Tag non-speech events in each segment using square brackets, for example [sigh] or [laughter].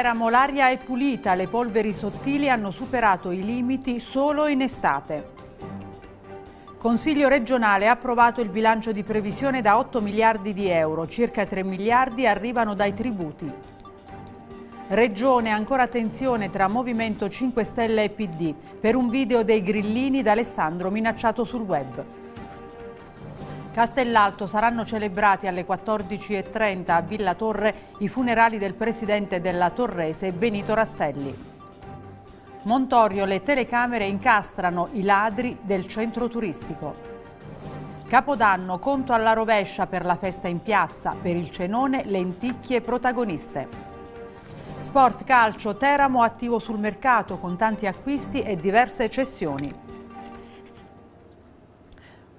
Teramo l'aria è pulita, le polveri sottili hanno superato i limiti solo in estate. Consiglio regionale ha approvato il bilancio di previsione da 8 miliardi di euro, circa 3 miliardi arrivano dai tributi. Regione ancora tensione tra Movimento 5 Stelle e PD per un video dei grillini d'Alessandro minacciato sul web. Castellalto saranno celebrati alle 14.30 a Villa Torre i funerali del presidente della Torrese Benito Rastelli. Montorio le telecamere incastrano i ladri del centro turistico. Capodanno conto alla rovescia per la festa in piazza, per il cenone lenticchie protagoniste. Sport calcio Teramo attivo sul mercato con tanti acquisti e diverse cessioni.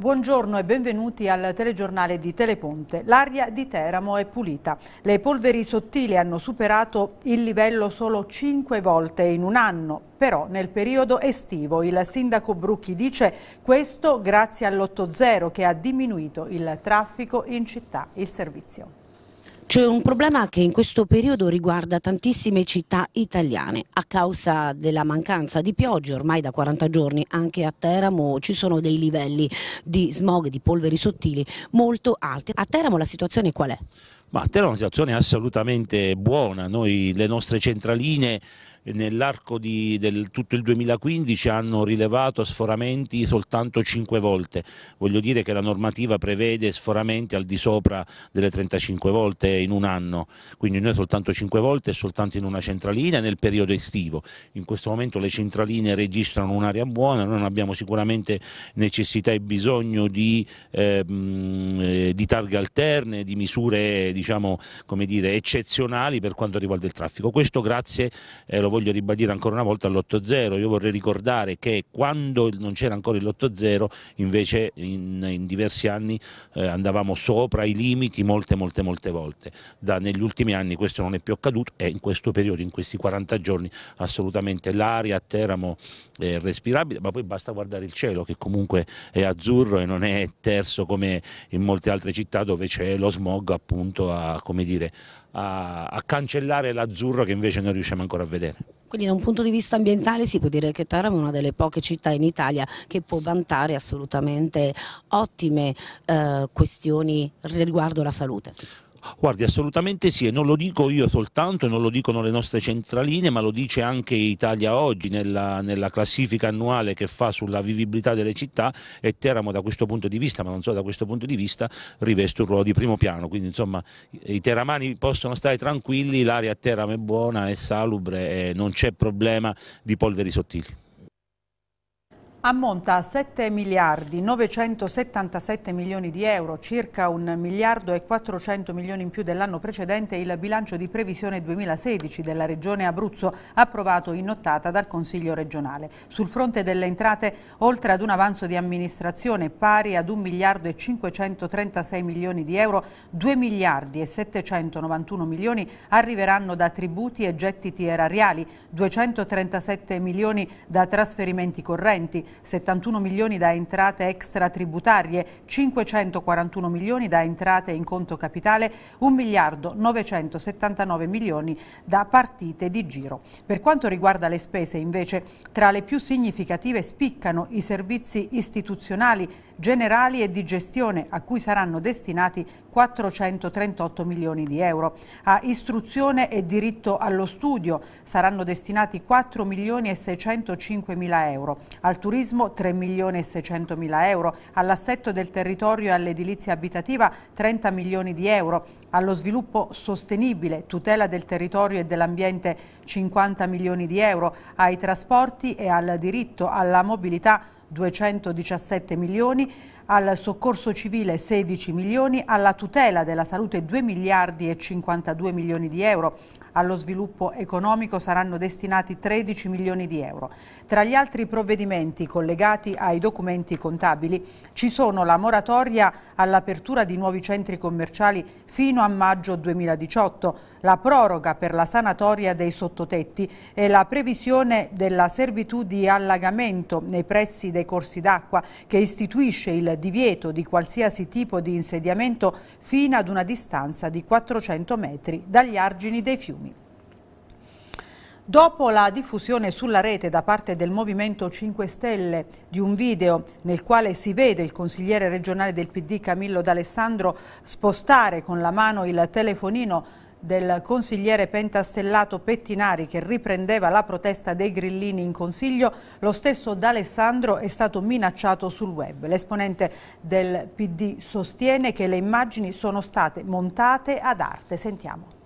Buongiorno e benvenuti al telegiornale di Teleponte. L'aria di Teramo è pulita. Le polveri sottili hanno superato il livello solo 5 volte in un anno, però nel periodo estivo il sindaco Brucchi dice questo grazie all'8-0 che ha diminuito il traffico in città. Il servizio. C'è un problema che in questo periodo riguarda tantissime città italiane. A causa della mancanza di piogge, ormai da 40 giorni anche a Teramo ci sono dei livelli di smog, di polveri sottili molto alti. A Teramo la situazione qual è? Ma a Teramo è una situazione assolutamente buona, Noi, le nostre centraline eh, nell'arco di tutto il 2015 hanno rilevato sforamenti soltanto 5 volte, voglio dire che la normativa prevede sforamenti al di sopra delle 35 volte in un anno, quindi noi soltanto 5 volte e soltanto in una centralina nel periodo estivo, in questo momento le centraline registrano un'area buona, noi non abbiamo sicuramente necessità e bisogno di, ehm, eh, di targhe alterne, di misure di diciamo, come dire, eccezionali per quanto riguarda il traffico. Questo grazie, eh, lo voglio ribadire ancora una volta, all'8-0. Io vorrei ricordare che quando non c'era ancora l'8-0 invece in, in, diversi anni eh, andavamo sopra i limiti molte molte molte volte. Da, negli ultimi anni questo non è più accaduto e in questo periodo, in questi 40 giorni, assolutamente l'aria a Teramo è respirabile, ma poi basta guardare il cielo che comunque è azzurro e non è terzo come in molte altre città dove c'è lo smog appunto riuscito a, dire, a, a cancellare l'azzurro che invece non riusciamo ancora a vedere. Quindi da un punto di vista ambientale si può dire che Taranto è una delle poche città in Italia che può vantare assolutamente ottime eh, questioni riguardo la salute. Guardi, assolutamente sì, e non lo dico io soltanto, non lo dicono le nostre centraline, ma lo dice anche Italia Oggi nella, nella, classifica annuale che fa sulla vivibilità delle città e Teramo da questo punto di vista, ma non solo da questo punto di vista, riveste un ruolo di primo piano, quindi insomma i teramani possono stare tranquilli, l'aria a Teramo è buona, è salubre, e non c'è problema di polveri sottili. Ammonta a 7 miliardi 977 milioni di euro, circa 1 miliardo e 400 milioni in più dell'anno precedente il bilancio di previsione 2016 della Regione Abruzzo approvato in nottata dal Consiglio regionale. Sul fronte delle entrate, oltre ad un avanzo di amministrazione pari ad 1 miliardo e 536 milioni di euro, 2 miliardi e 791 milioni arriveranno da tributi e gettiti erariali, 237 milioni da trasferimenti correnti, 71 milioni da entrate extra tributarie, 541 milioni da entrate in conto capitale, 1 miliardo 979 milioni da partite di giro. Per quanto riguarda le spese invece, tra le più significative spiccano i servizi istituzionali generali e di gestione a cui saranno destinati 438 milioni di euro. A istruzione e diritto allo studio saranno destinati 4 milioni e 605 mila euro, al turismo 3 milioni e 600 mila euro, all'assetto del territorio e all'edilizia abitativa 30 milioni di euro, allo sviluppo sostenibile, tutela del territorio e dell'ambiente 50 milioni di euro, ai trasporti e al diritto alla mobilità 217 milioni, al soccorso civile 16 milioni, alla tutela della salute 2 miliardi e 52 milioni di euro, allo sviluppo economico saranno destinati 13 milioni di euro. Tra gli altri provvedimenti collegati ai documenti contabili ci sono la moratoria all'apertura di nuovi centri commerciali fino a maggio 2018, la proroga per la sanatoria dei sottotetti e la previsione della servitù di allagamento nei pressi dei corsi d'acqua che istituisce il divieto di qualsiasi tipo di insediamento fino ad una distanza di 400 metri dagli argini dei fiumi. Dopo la diffusione sulla rete da parte del Movimento 5 Stelle di un video nel quale si vede il consigliere regionale del PD Camillo D'Alessandro spostare con la mano il telefonino del consigliere pentastellato Pettinari che riprendeva la protesta dei grillini in consiglio, lo stesso D'Alessandro è stato minacciato sul web. L'esponente del PD sostiene che le immagini sono state montate ad arte. Sentiamo.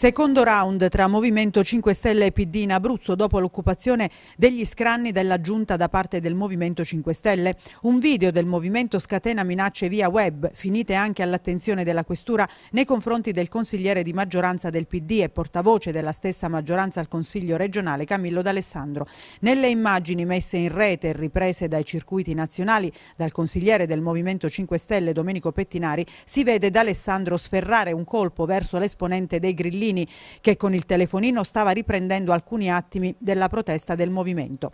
Secondo round tra Movimento 5 Stelle e PD in Abruzzo dopo l'occupazione degli scranni della giunta da parte del Movimento 5 Stelle. Un video del movimento scatena minacce via web, finite anche all'attenzione della Questura nei confronti del consigliere di maggioranza del PD e portavoce della stessa maggioranza al Consiglio regionale Camillo D'Alessandro. Nelle immagini messe in rete e riprese dai circuiti nazionali dal consigliere del Movimento 5 Stelle Domenico Pettinari si vede D'Alessandro sferrare un colpo verso l'esponente dei grillini Salvini, che con il telefonino stava riprendendo alcuni attimi della protesta del movimento.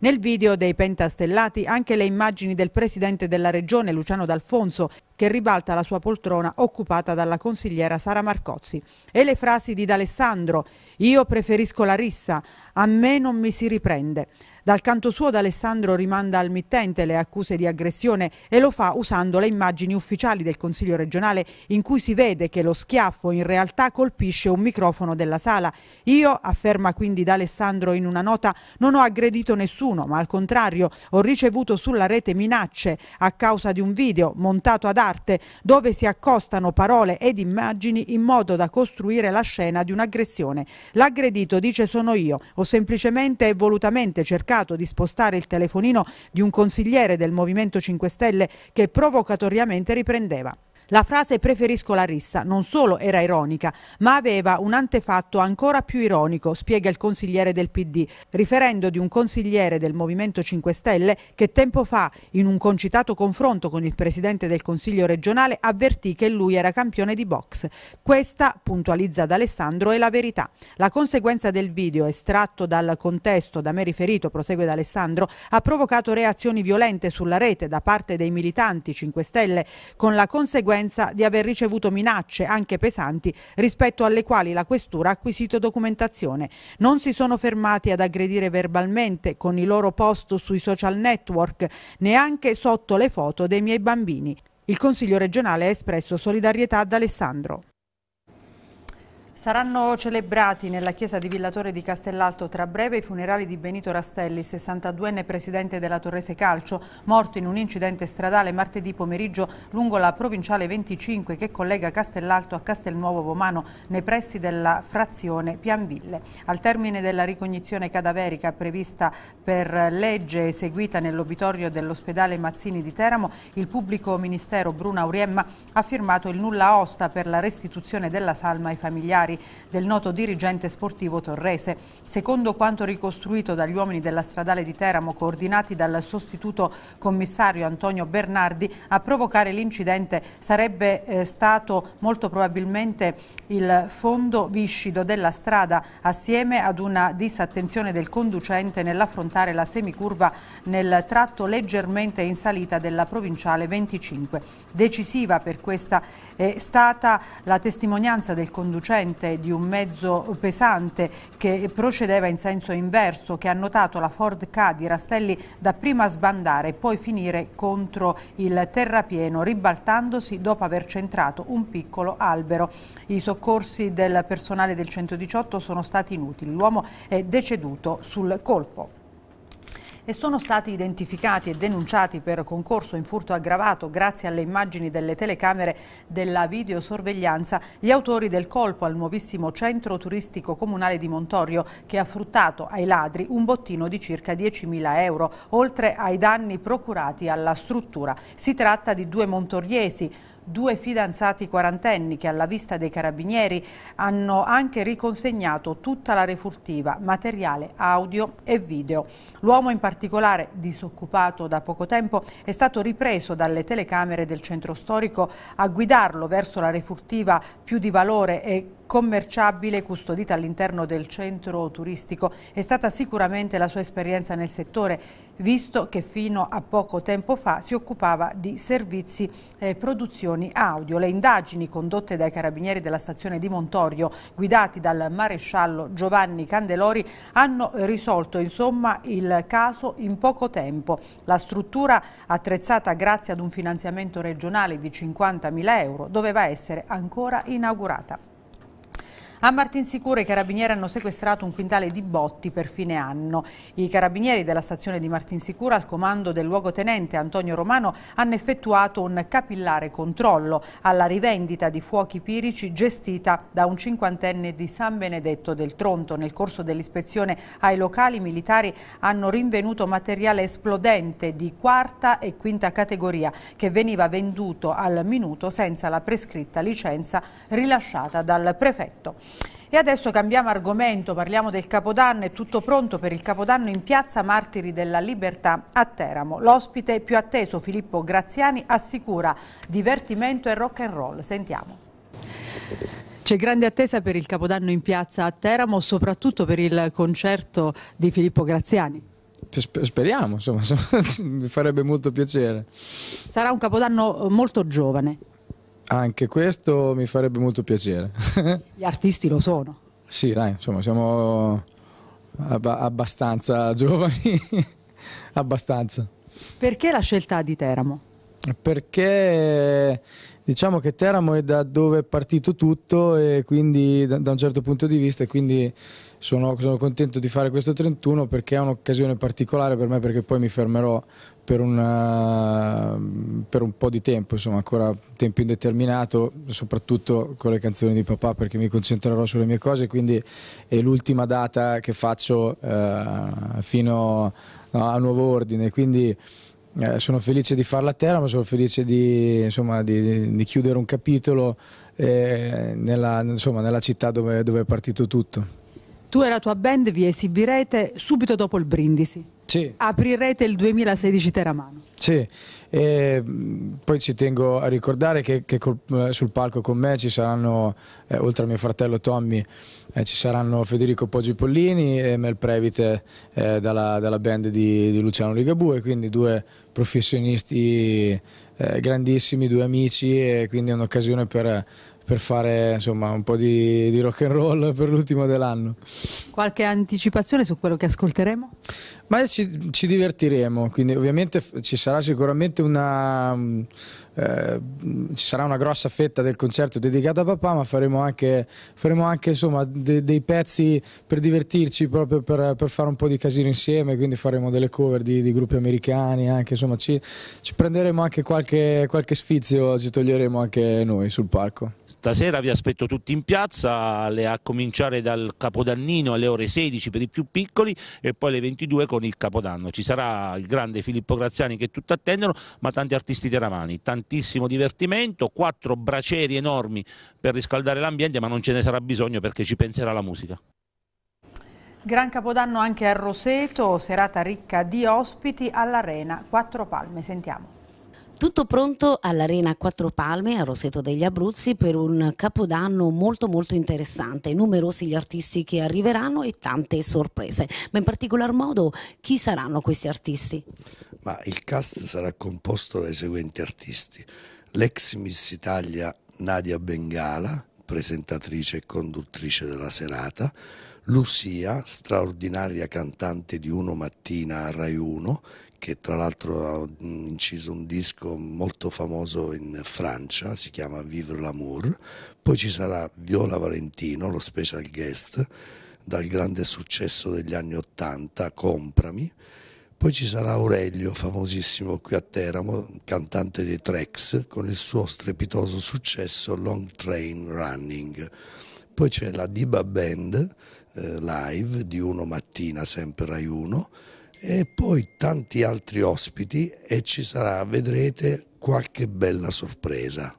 Nel video dei pentastellati anche le immagini del presidente della regione Luciano D'Alfonso che ribalta la sua poltrona occupata dalla consigliera Sara Marcozzi e le frasi di D'Alessandro «Io preferisco la rissa, a me non mi si riprende». Dal canto suo D'Alessandro rimanda al mittente le accuse di aggressione e lo fa usando le immagini ufficiali del Consiglio regionale in cui si vede che lo schiaffo in realtà colpisce un microfono della sala. Io, afferma quindi D'Alessandro in una nota, non ho aggredito nessuno, ma al contrario ho ricevuto sulla rete minacce a causa di un video montato ad arte dove si accostano parole ed immagini in modo da costruire la scena di un'aggressione. L'aggredito dice sono io, ho semplicemente e volutamente cercato cercato di spostare il telefonino di un consigliere del Movimento 5 Stelle che provocatoriamente riprendeva. La frase preferisco la rissa non solo era ironica, ma aveva un antefatto ancora più ironico, spiega il consigliere del PD, riferendo di un consigliere del Movimento 5 Stelle che tempo fa, in un concitato confronto con il presidente del Consiglio regionale, avvertì che lui era campione di box. Questa, puntualizza ad Alessandro, è la verità. La conseguenza del video, estratto dal contesto da me riferito, prosegue ad Alessandro, ha provocato reazioni violente sulla rete da parte dei militanti 5 Stelle, con la conseguenza conseguenza di aver ricevuto minacce, anche pesanti, rispetto alle quali la Questura ha acquisito documentazione. Non si sono fermati ad aggredire verbalmente con i loro post sui social network, neanche sotto le foto dei miei bambini. Il Consiglio regionale ha espresso solidarietà ad Alessandro. Saranno celebrati nella chiesa di Villatore di Castellalto tra breve i funerali di Benito Rastelli, 62enne presidente della Torrese Calcio, morto in un incidente stradale martedì pomeriggio lungo la provinciale 25 che collega Castellalto a Castelnuovo Vomano nei pressi della frazione Pianville. Al termine della ricognizione cadaverica prevista per legge eseguita nell'obitorio dell'ospedale Mazzini di Teramo, il pubblico ministero Bruna Uriemma ha firmato il nulla osta per la restituzione della salma ai familiari del noto dirigente sportivo torrese. Secondo quanto ricostruito dagli uomini della stradale di Teramo coordinati dal sostituto commissario Antonio Bernardi, a provocare l'incidente sarebbe eh, stato molto probabilmente il fondo viscido della strada assieme ad una disattenzione del conducente nell'affrontare la semicurva nel tratto leggermente in salita della provinciale 25. Decisiva per questa è stata la testimonianza del conducente incidente di un mezzo pesante che procedeva in senso inverso che ha notato la Ford K di Rastelli dapprima sbandare e poi finire contro il terrapieno ribaltandosi dopo aver centrato un piccolo albero. I soccorsi del personale del 118 sono stati inutili, l'uomo è deceduto sul colpo e sono stati identificati e denunciati per concorso in furto aggravato grazie alle immagini delle telecamere della videosorveglianza gli autori del colpo al nuovissimo centro turistico comunale di Montorio che ha fruttato ai ladri un bottino di circa 10.000 euro oltre ai danni procurati alla struttura. Si tratta di due montoriesi due fidanzati quarantenni che alla vista dei carabinieri hanno anche riconsegnato tutta la refurtiva, materiale audio e video. L'uomo in particolare, disoccupato da poco tempo, è stato ripreso dalle telecamere del centro storico a guidarlo verso la refurtiva più di valore e commerciabile custodita all'interno del centro turistico. È stata sicuramente la sua esperienza nel settore, visto che fino a poco tempo fa si occupava di servizi e eh, produzioni audio. Le indagini condotte dai carabinieri della stazione di Montorio, guidati dal maresciallo Giovanni Candelori, hanno risolto insomma il caso in poco tempo. La struttura, attrezzata grazie ad un finanziamento regionale di 50.000 euro, doveva essere ancora inaugurata. A Martinsicuro i carabinieri hanno sequestrato un quintale di botti per fine anno. I carabinieri della stazione di Martinsicuro al comando del luogotenente Antonio Romano hanno effettuato un capillare controllo alla rivendita di fuochi pirici gestita da un cinquantenne di San Benedetto del Tronto. Nel corso dell'ispezione ai locali i militari hanno rinvenuto materiale esplodente di quarta e quinta categoria che veniva venduto al minuto senza la prescritta licenza rilasciata dal prefetto. E adesso cambiamo argomento, parliamo del Capodanno, è tutto pronto per il Capodanno in Piazza Martiri della Libertà a Teramo. L'ospite più atteso Filippo Graziani assicura divertimento e rock and roll. Sentiamo. C'è grande attesa per il Capodanno in Piazza a Teramo, soprattutto per il concerto di Filippo Graziani. Speriamo, insomma, [laughs] mi farebbe molto piacere. Sarà un capodanno molto giovane. Anche questo mi farebbe molto piacere. [laughs] Gli artisti lo sono. Sì, dai, insomma, siamo ab abbastanza giovani, [laughs] abbastanza. Perché la scelta di Teramo? Perché diciamo che Teramo è da dove è partito tutto e quindi da, da un certo punto di vista e quindi sono, sono, contento di fare questo 31 perché è un'occasione particolare per me perché poi mi fermerò per, una, per, un po' di tempo, insomma ancora tempo indeterminato, soprattutto con le canzoni di papà perché mi concentrerò sulle mie cose, quindi è l'ultima data che faccio eh, fino no, a nuovo ordine, quindi eh, sono felice di farla a terra, ma sono felice di, insomma, di, di chiudere un capitolo eh, nella, insomma, nella, città dove, dove è partito tutto. Tu e la tua band vi esibirete subito dopo il Brindisi. Sì. Aprirete il 2016 Teramano. Sì, e poi ci tengo a ricordare che, che col, eh, sul palco con me ci saranno, eh, oltre a mio fratello Tommy, eh, ci saranno Federico Poggi Pollini e Mel Previte eh, dalla, dalla, band di, di Luciano Ligabue, quindi due professionisti eh, grandissimi, due amici e quindi è un'occasione per per fare insomma un po' di, di rock and roll per l'ultimo dell'anno. Qualche anticipazione su quello che ascolteremo? Ma ci, ci divertiremo, quindi ovviamente ci sarà sicuramente una eh, ci sarà una grossa fetta del concerto dedicata a papà, ma faremo anche, faremo anche insomma, de, dei pezzi per divertirci, proprio per, per, fare un po' di casino insieme, quindi faremo delle cover di, di gruppi americani, anche, insomma, ci, ci, prenderemo anche qualche, qualche sfizio, ci toglieremo anche noi sul palco. Stasera vi aspetto tutti in piazza, a cominciare dal Capodannino alle ore 16 per i più piccoli e poi alle 22 con il Capodanno. Ci sarà il grande Filippo Graziani che tutti attendono, ma tanti artisti teramani, tanti tantissimo divertimento, quattro bracieri enormi per riscaldare l'ambiente, ma non ce ne sarà bisogno perché ci penserà la musica. Gran Capodanno anche a Roseto, serata ricca di ospiti all'Arena Quattro Palme. Sentiamo. Tutto pronto all'Arena Quattro Palme a Roseto degli Abruzzi per un capodanno molto molto interessante, numerosi gli artisti che arriveranno e tante sorprese, ma in particolar modo chi saranno questi artisti? Ma il cast sarà composto dai seguenti artisti, l'ex Miss Italia Nadia Bengala, presentatrice e conduttrice della serata, Lucia, straordinaria cantante di Uno Mattina a Rai 1 che tra l'altro ha inciso un disco molto famoso in Francia, si chiama Vivre l'amour, poi ci sarà Viola Valentino, lo special guest, dal grande successo degli anni Ottanta, Comprami, poi ci sarà Aurelio, famosissimo qui a Teramo, cantante dei Trex, con il suo strepitoso successo Long Train Running. Poi c'è la Diba Band eh, live di Uno mattina, sempre Rai 1 e poi tanti altri ospiti e ci sarà, vedrete, qualche bella sorpresa.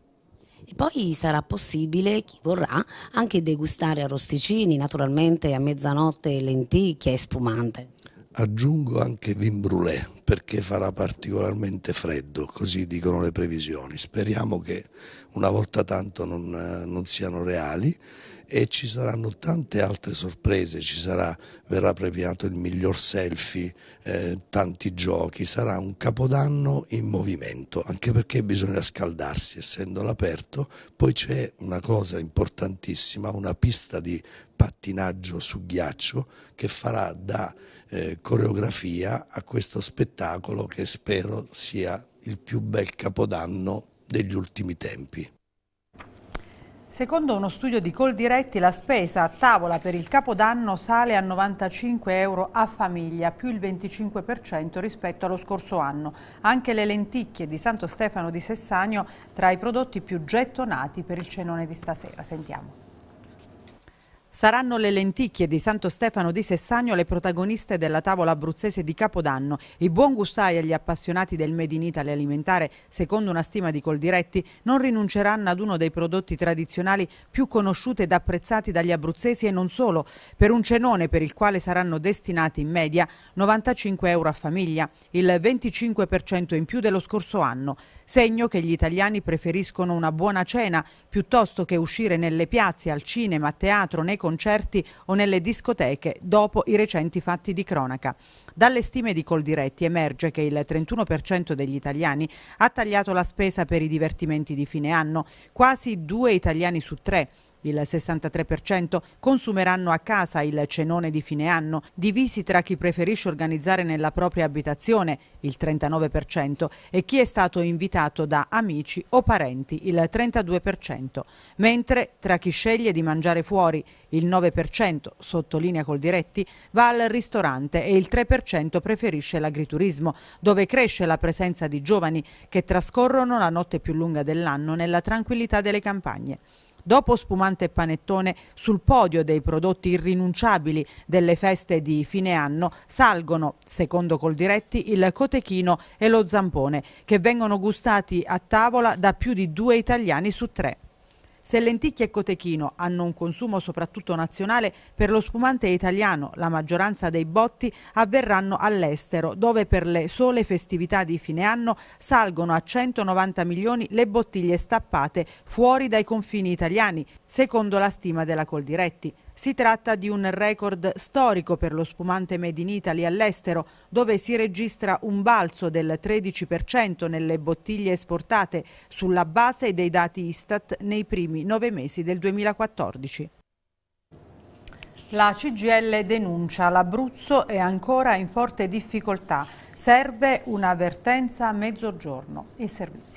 E poi sarà possibile, chi vorrà, anche degustare arrosticini, naturalmente a mezzanotte lenticchie e spumante. Aggiungo anche vin brûlé perché farà particolarmente freddo, così dicono le previsioni. Speriamo che una volta tanto non, eh, non siano reali e ci saranno tante altre sorprese, sarà, verrà premiato il miglior selfie, eh, tanti giochi, sarà un capodanno in movimento, anche perché bisogna scaldarsi essendo l'aperto, poi c'è una cosa importantissima, una pista di pattinaggio su ghiaccio che farà da eh, coreografia a questo spettacolo che spero sia il più bel capodanno degli ultimi tempi. Secondo uno studio di Coldiretti, la spesa a tavola per il capodanno sale a 95 euro a famiglia, più il 25% rispetto allo scorso anno. Anche le lenticchie di Santo Stefano di Sessagno tra i prodotti più gettonati per il cenone di stasera. Sentiamo. Saranno le lenticchie di Santo Stefano di Sessagno le protagoniste della tavola abruzzese di Capodanno. I buon gustai e appassionati del Made in Italy alimentare, secondo una stima di Coldiretti, non rinunceranno ad uno dei prodotti tradizionali più conosciuti ed apprezzati dagli abruzzesi e non solo, per un cenone per il quale saranno destinati in media 95 euro a famiglia, il 25% in più dello scorso anno segno che gli italiani preferiscono una buona cena piuttosto che uscire nelle piazze, al cinema, a teatro, nei concerti o nelle discoteche dopo i recenti fatti di cronaca. Dalle stime di Coldiretti emerge che il 31% degli italiani ha tagliato la spesa per i divertimenti di fine anno, quasi due italiani su tre il 63% consumeranno a casa il cenone di fine anno, divisi tra chi preferisce organizzare nella propria abitazione, il 39%, e chi è stato invitato da amici o parenti, il 32%, mentre tra chi sceglie di mangiare fuori, il 9%, sottolinea Coldiretti, va al ristorante e il 3% preferisce l'agriturismo, dove cresce la presenza di giovani che trascorrono la notte più lunga dell'anno nella tranquillità delle campagne. Dopo spumante e panettone, sul podio dei prodotti irrinunciabili delle feste di fine anno salgono, secondo Coldiretti, il cotechino e lo zampone, che vengono gustati a tavola da più di due italiani su tre. Se lenticchie e cotechino hanno un consumo soprattutto nazionale, per lo spumante italiano la maggioranza dei botti avverranno all'estero, dove per le sole festività di fine anno salgono a 190 milioni le bottiglie stappate fuori dai confini italiani, secondo la stima della Coldiretti. Si tratta di un record storico per lo spumante Made in Italy all'estero, dove si registra un balzo del 13% nelle bottiglie esportate sulla base dei dati Istat nei primi nove mesi del 2014. La CGL denuncia l'Abruzzo è ancora in forte difficoltà. Serve un'avvertenza a mezzogiorno. Il servizio.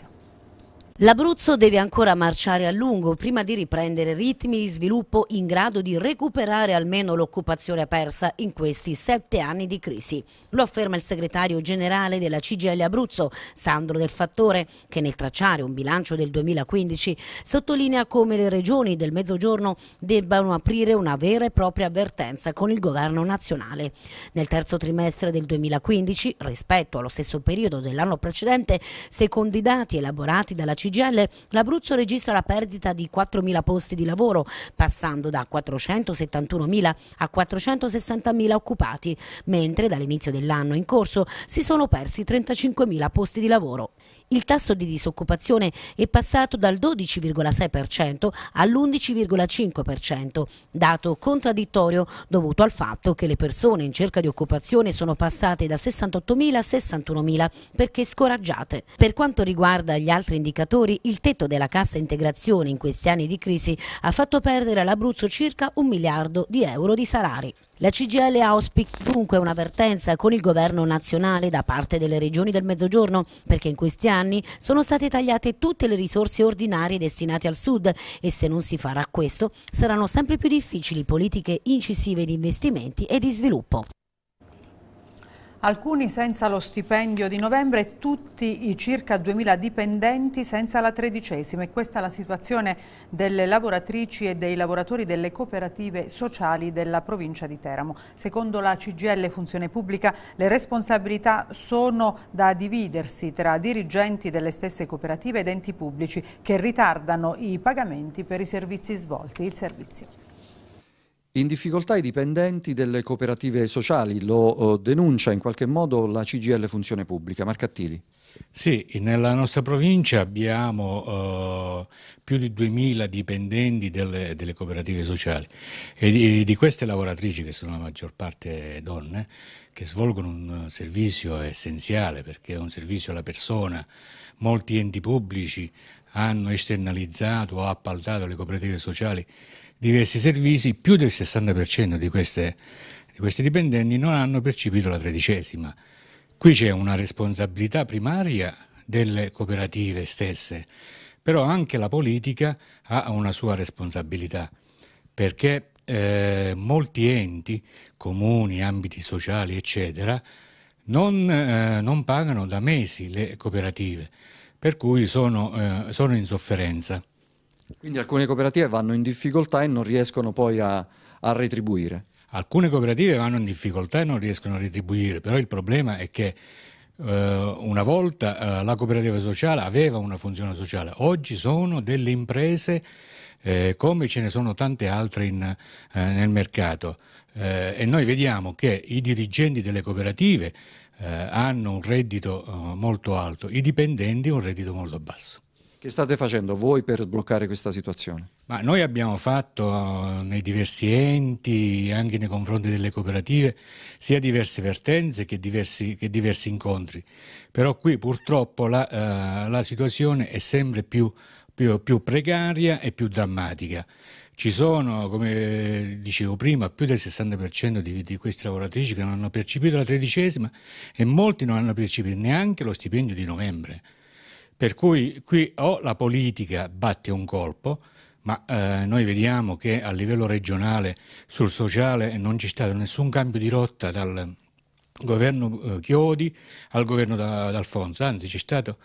L'Abruzzo deve ancora marciare a lungo prima di riprendere ritmi di sviluppo in grado di recuperare almeno l'occupazione persa in questi sette anni di crisi. Lo afferma il segretario generale della CGL Abruzzo, Sandro Del Fattore, che nel tracciare un bilancio del 2015 sottolinea come le regioni del Mezzogiorno debbano aprire una vera e propria avvertenza con il governo nazionale. Nel terzo trimestre del 2015, rispetto allo stesso periodo dell'anno precedente, secondo i dati elaborati dalla CGL, CGL, l'Abruzzo registra la perdita di 4.000 posti di lavoro, passando da 471.000 a 460.000 occupati, mentre dall'inizio dell'anno in corso si sono persi 35.000 posti di lavoro. Il tasso di disoccupazione è passato dal 12,6% all'11,5%, dato contraddittorio dovuto al fatto che le persone in cerca di occupazione sono passate da 68.000 a 61.000 perché scoraggiate. Per quanto riguarda gli altri indicatori, il tetto della cassa integrazione in questi anni di crisi ha fatto perdere all'Abruzzo circa un miliardo di euro di salari. La CGL auspica dunque un'avvertenza con il governo nazionale da parte delle regioni del Mezzogiorno perché in questi anni sono state tagliate tutte le risorse ordinarie destinate al Sud e se non si farà questo saranno sempre più difficili politiche incisive di investimenti e di sviluppo alcuni senza lo stipendio di novembre e tutti i circa 2.000 dipendenti senza la tredicesima. E questa è la situazione delle lavoratrici e dei lavoratori delle cooperative sociali della provincia di Teramo. Secondo la CGL Funzione Pubblica le responsabilità sono da dividersi tra dirigenti delle stesse cooperative ed enti pubblici che ritardano i pagamenti per i servizi svolti. Il servizio. In difficoltà i dipendenti delle cooperative sociali, lo eh, denuncia in qualche modo la CGL Funzione Pubblica. Marcattili. Sì, nella nostra provincia abbiamo eh, più di 2.000 dipendenti delle, delle cooperative sociali e di, di, queste lavoratrici, che sono la maggior parte donne, che svolgono un servizio essenziale perché è un servizio alla persona, molti enti pubblici hanno esternalizzato o appaltato le cooperative sociali diversi servizi, più del 60% di, queste, di questi dipendenti non hanno percepito la tredicesima. Qui c'è una responsabilità primaria delle cooperative stesse, però anche la politica ha una sua responsabilità, perché eh, molti enti, comuni, ambiti sociali, eccetera, non, eh, non, pagano da mesi le cooperative, per cui sono, eh, sono in sofferenza. Quindi alcune cooperative vanno in difficoltà e non riescono poi a, a retribuire. Alcune cooperative vanno in difficoltà e non riescono a retribuire, però il problema è che eh, una volta eh, la cooperativa sociale aveva una funzione sociale, oggi sono delle imprese eh, come ce ne sono tante altre in, eh, nel mercato eh, e noi vediamo che i dirigenti delle cooperative eh, hanno un reddito molto alto, i dipendenti un reddito molto basso. Che state facendo voi per sbloccare questa situazione? Ma noi abbiamo fatto eh, nei diversi enti, anche nei confronti delle cooperative, sia diverse vertenze che diversi, che diversi incontri. Però qui purtroppo la, eh, la situazione è sempre più, più, più precaria e più drammatica. Ci sono, come dicevo prima, più del 60% di, di, queste lavoratrici che non hanno percepito la tredicesima e molti non hanno percepito neanche lo stipendio di novembre. Per cui qui o la politica batte un colpo, ma eh, noi vediamo che a livello regionale sul sociale non c'è stato nessun cambio di rotta dal governo eh, Chiodi al governo d'Alfonso, anzi c'è stata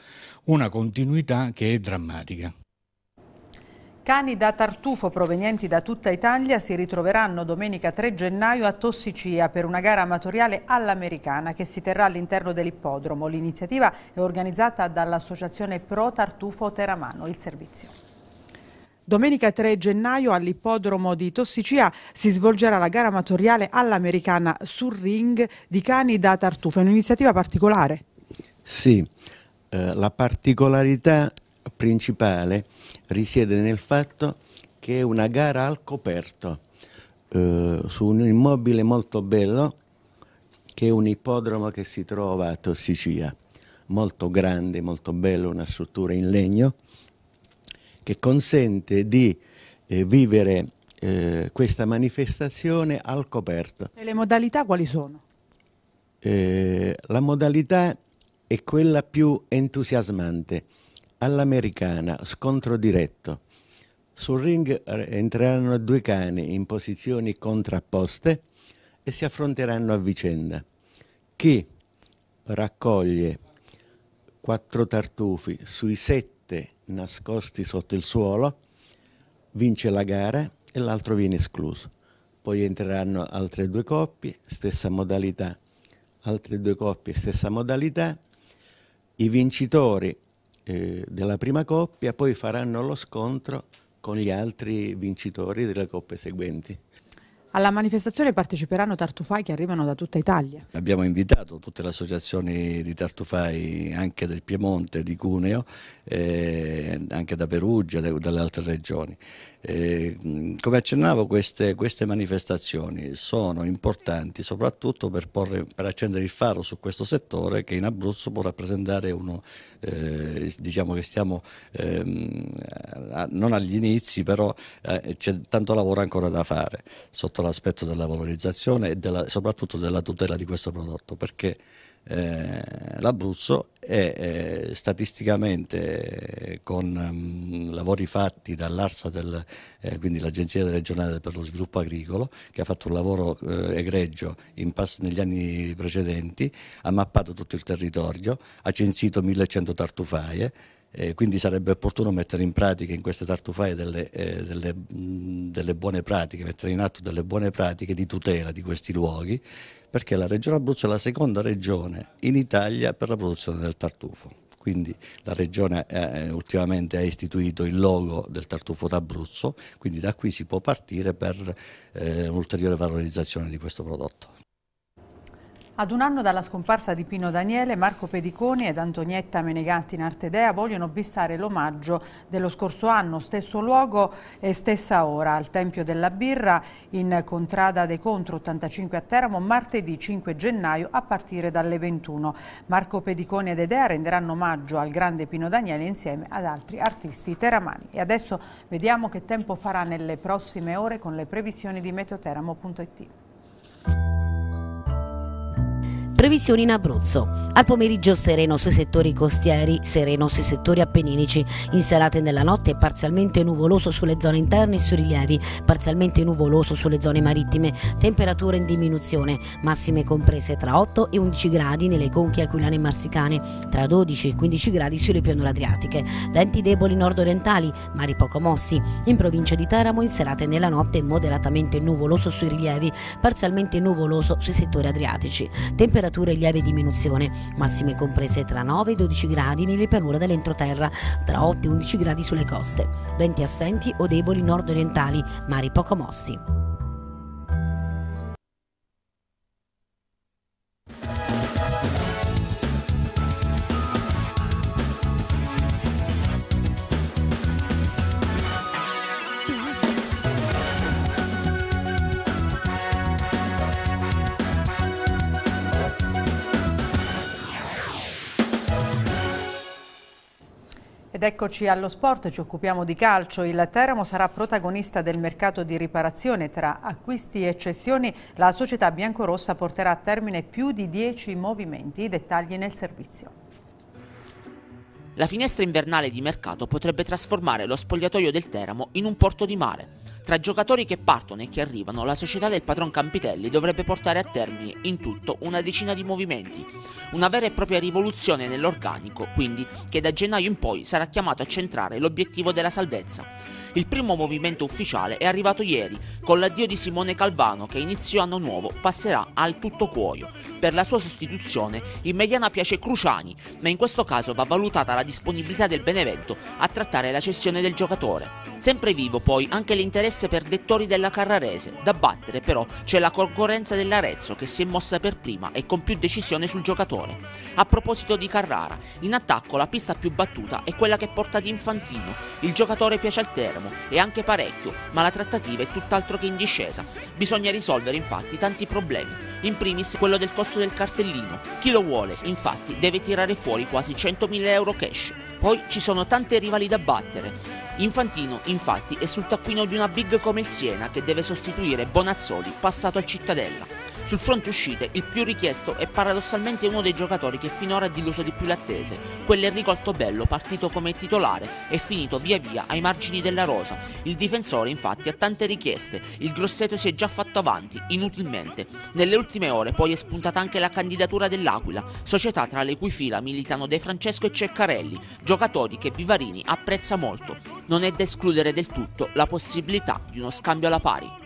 una continuità che è drammatica. Cani da tartufo provenienti da tutta Italia si ritroveranno domenica 3 gennaio a Tossicia per una gara amatoriale all'americana che si terrà all'interno dell'ippodromo. L'iniziativa è organizzata dall'associazione Pro Tartufo Teramano. Il servizio. Domenica 3 gennaio all'ippodromo di Tossicia si svolgerà la gara amatoriale all'americana sul ring di cani da tartufo. È un'iniziativa particolare? Sì, eh, la particolarità principale è risiede nel fatto che è una gara al coperto eh, su un immobile molto bello che è un ippodromo che si trova a Tossicia, molto grande, molto bello, una struttura in legno che consente di eh, vivere eh, questa manifestazione al coperto. E le modalità quali sono? Eh, la modalità è quella più entusiasmante, all'americana, scontro diretto. Sul ring eh, entreranno due cani in posizioni contrapposte e si affronteranno a vicenda. Chi raccoglie quattro tartufi sui sette nascosti sotto il suolo vince la gara e l'altro viene escluso. Poi entreranno altre due coppie, stessa modalità. Altre due coppie, stessa modalità. I vincitori eh, della prima coppia, poi faranno lo scontro con gli altri vincitori delle coppe seguenti. Alla manifestazione parteciperanno tartufai che arrivano da tutta Italia. Abbiamo invitato tutte le associazioni di tartufai anche del Piemonte, di Cuneo, eh, anche da Perugia, da, dalle altre regioni. Eh, come accennavo queste, queste, manifestazioni sono importanti soprattutto per, porre, per, accendere il faro su questo settore che in Abruzzo può rappresentare uno, eh, diciamo che stiamo ehm, non agli inizi però eh, c'è tanto lavoro ancora da fare sotto la l'aspetto della valorizzazione e della, soprattutto della tutela di questo prodotto perché eh, l'Abruzzo è eh, statisticamente con mh, mm, lavori fatti dall'Arsa, del, eh, quindi l'Agenzia regionale per lo sviluppo agricolo che ha fatto un lavoro eh, egregio negli anni precedenti, ha mappato tutto il territorio, ha censito 1100 tartufaie eh, quindi sarebbe opportuno mettere in pratica in queste tartufaie delle, eh, delle, mh, delle, buone pratiche, mettere in atto delle buone pratiche di tutela di questi luoghi, perché la Regione Abruzzo è la seconda regione in Italia per la produzione del tartufo. Quindi la Regione eh, eh ultimamente ha istituito il logo del tartufo d'Abruzzo, quindi da qui si può partire per eh, un'ulteriore valorizzazione di questo prodotto. Ad un anno dalla scomparsa di Pino Daniele, Marco Pediconi ed Antonietta Menegatti in Artedea vogliono bissare l'omaggio dello scorso anno, stesso luogo e stessa ora, al Tempio della Birra in Contrada De Contro 85 a Teramo, martedì 5 gennaio a partire dalle 21. Marco Pediconi ed Edea renderanno omaggio al grande Pino Daniele insieme ad altri artisti teramani. E adesso vediamo che tempo farà nelle prossime ore con le previsioni di meteoteramo.it. Previsioni in Abruzzo. Al pomeriggio sereno sui settori costieri, sereno sui settori appenninici. In serata nella notte parzialmente nuvoloso sulle zone interne e sui rilievi, parzialmente nuvoloso sulle zone marittime. Temperature in diminuzione, massime comprese tra 8 e 11 gradi nelle conche aquilane e marsicane, tra 12 e 15 gradi sulle pianure adriatiche. Venti deboli nord-orientali, mari poco mossi. In provincia di Teramo in serata nella notte moderatamente nuvoloso sui rilievi, parzialmente nuvoloso sui settori adriatici. Temperature temperature in lieve diminuzione, massime comprese tra 9 e 12 gradi nelle pianure dell'entroterra, tra 8 e 11 gradi sulle coste, venti assenti o deboli nord-orientali, mari poco mossi. Ed eccoci allo sport, ci occupiamo di calcio. Il Teramo sarà protagonista del mercato di riparazione. Tra acquisti e cessioni la società biancorossa porterà a termine più di 10 movimenti. I dettagli nel servizio. La finestra invernale di mercato potrebbe trasformare lo spogliatoio del Teramo in un porto di mare. Tra giocatori che partono e che arrivano, la società del patron Campitelli dovrebbe portare a termine in tutto una decina di movimenti, una vera e propria rivoluzione nell'organico, quindi che da gennaio in poi sarà chiamato a centrare l'obiettivo della salvezza. Il primo movimento ufficiale è arrivato ieri con l'addio di Simone Calvano che inizio anno nuovo passerà al tutto cuoio. Per la sua sostituzione in mediana piace Cruciani, ma in questo caso va valutata la disponibilità del Benevento a trattare la cessione del giocatore. Sempre vivo poi anche l'interesse per dettori della Carrarese, da battere però c'è la concorrenza dell'Arezzo che si è mossa per prima e con più decisione sul giocatore. A proposito di Carrara, in attacco la pista più battuta è quella che porta di Infantino, il giocatore piace al termo Bergamo e anche parecchio, ma la trattativa è tutt'altro che in discesa. Bisogna risolvere infatti tanti problemi, in primis quello del costo del cartellino. Chi lo vuole infatti deve tirare fuori quasi 100.000 euro cash. Poi ci sono tante rivali da battere, Infantino, infatti, è sul taccuino di una big come il Siena che deve sostituire Bonazzoli, passato al Cittadella. Sul fronte uscite, il più richiesto è paradossalmente uno dei giocatori che finora ha diluso di più l'attese, quell'Enrico Altobello, partito come titolare e finito via via ai margini della rosa. Il difensore, infatti, ha tante richieste, il Grosseto si è già fatto avanti, inutilmente. Nelle ultime ore poi è spuntata anche la candidatura dell'Aquila, società tra le cui fila militano De Francesco e Ceccarelli, giocatori che Vivarini apprezza molto. Non è da escludere del tutto la possibilità di uno scambio alla pari.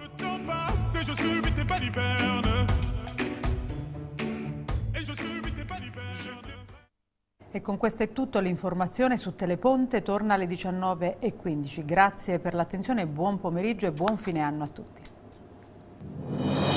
E con questo è tutto, l'informazione su Teleponte torna alle 19.15. Grazie per l'attenzione, buon pomeriggio e buon fine anno a tutti.